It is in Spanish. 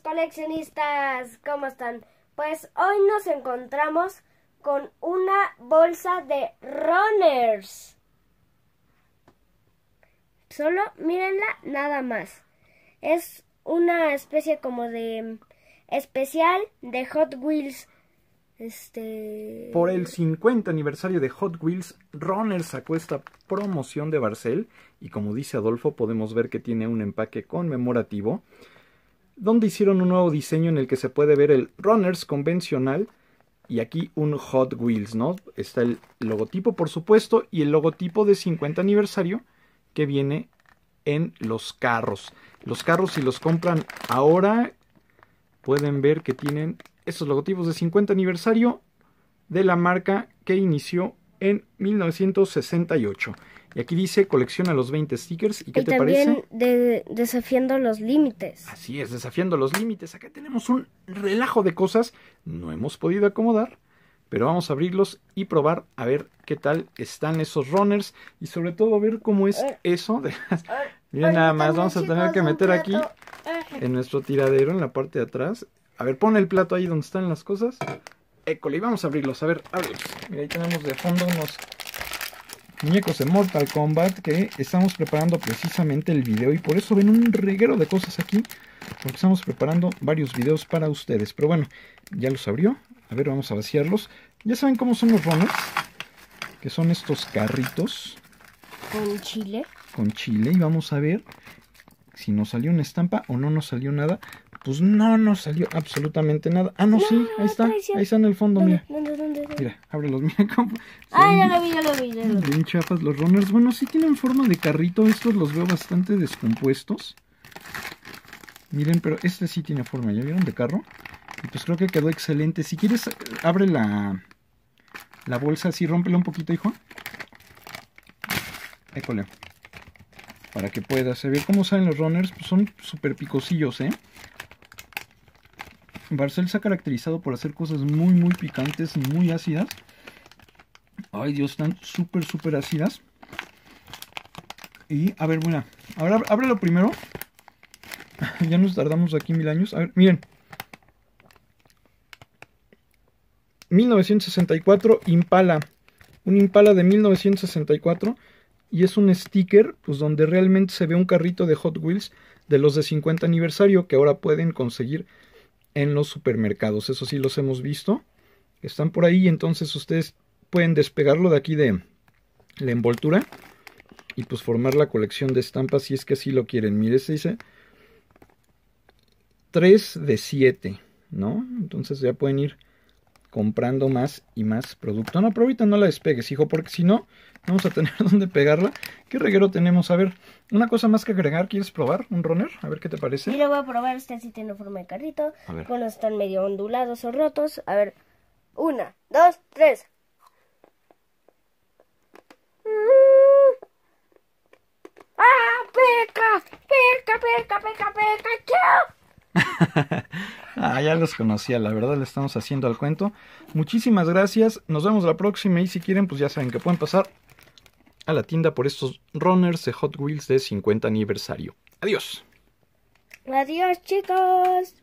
coleccionistas, ¿cómo están? Pues hoy nos encontramos con una bolsa de runners. Solo mírenla nada más. Es una especie como de especial de Hot Wheels. Este... Por el 50 aniversario de Hot Wheels, Runners sacó esta promoción de Barcel y como dice Adolfo podemos ver que tiene un empaque conmemorativo donde hicieron un nuevo diseño en el que se puede ver el Runners convencional y aquí un Hot Wheels, ¿no? Está el logotipo, por supuesto, y el logotipo de 50 aniversario que viene en los carros. Los carros, si los compran ahora, pueden ver que tienen esos logotipos de 50 aniversario de la marca que inició en 1968. Y aquí dice, colecciona los 20 stickers. ¿Y qué te también parece? De, desafiando los límites. Así es, desafiando los límites. Acá tenemos un relajo de cosas. No hemos podido acomodar, pero vamos a abrirlos y probar a ver qué tal están esos runners. Y sobre todo ver cómo es eh. eso. Eh. Mira nada más, vamos a tener que meter aquí eh. en nuestro tiradero, en la parte de atrás. A ver, pon el plato ahí donde están las cosas. École, y vamos a abrirlos. A ver, ábrelos. Mira, ahí tenemos de fondo unos muñecos de Mortal Kombat que estamos preparando precisamente el video y por eso ven un reguero de cosas aquí porque estamos preparando varios videos para ustedes pero bueno ya los abrió a ver vamos a vaciarlos ya saben cómo son los runners que son estos carritos con chile con chile y vamos a ver si nos salió una estampa o no nos salió nada pues no no salió absolutamente nada. Ah, no, sí, ahí está. Ahí está en el fondo, mira. Mira, ábrelos, mira cómo. Ah, ya lo vi, ya lo vi. los runners. Bueno, sí tienen forma de carrito. Estos los veo bastante descompuestos. Miren, pero este sí tiene forma, ¿ya vieron? De carro. Y pues creo que quedó excelente. Si quieres, abre la, la bolsa así, rómpela un poquito, hijo. École. Para que puedas. ver cómo salen los runners. Pues son súper picosillos, ¿eh? Barcel se ha caracterizado por hacer cosas muy, muy picantes, muy ácidas. Ay, Dios, están súper, súper ácidas. Y, a ver, buena. ahora ábrelo primero. ya nos tardamos aquí mil años. A ver, miren. 1964 Impala. Un Impala de 1964. Y es un sticker, pues donde realmente se ve un carrito de Hot Wheels de los de 50 aniversario que ahora pueden conseguir en los supermercados. Eso sí los hemos visto. Están por ahí, entonces ustedes pueden despegarlo de aquí de la envoltura y pues formar la colección de estampas si es que así lo quieren. Mire, se este dice 3 de 7, ¿no? Entonces ya pueden ir comprando más y más producto. No, pero ahorita no la despegues, hijo, porque si no, vamos a tener dónde pegarla. ¿Qué reguero tenemos? A ver, una cosa más que agregar, ¿quieres probar un runner? A ver qué te parece. lo voy a probar, este así tiene forma de carrito. Bueno, están medio ondulados o rotos. A ver, una, dos, tres. ¡Ah, peca! ¡Peca, peca, peca, peca! ¡Chao! ya los conocía, la verdad le estamos haciendo al cuento. Muchísimas gracias, nos vemos la próxima y si quieren, pues ya saben que pueden pasar a la tienda por estos runners de Hot Wheels de 50 aniversario. Adiós. Adiós chicos.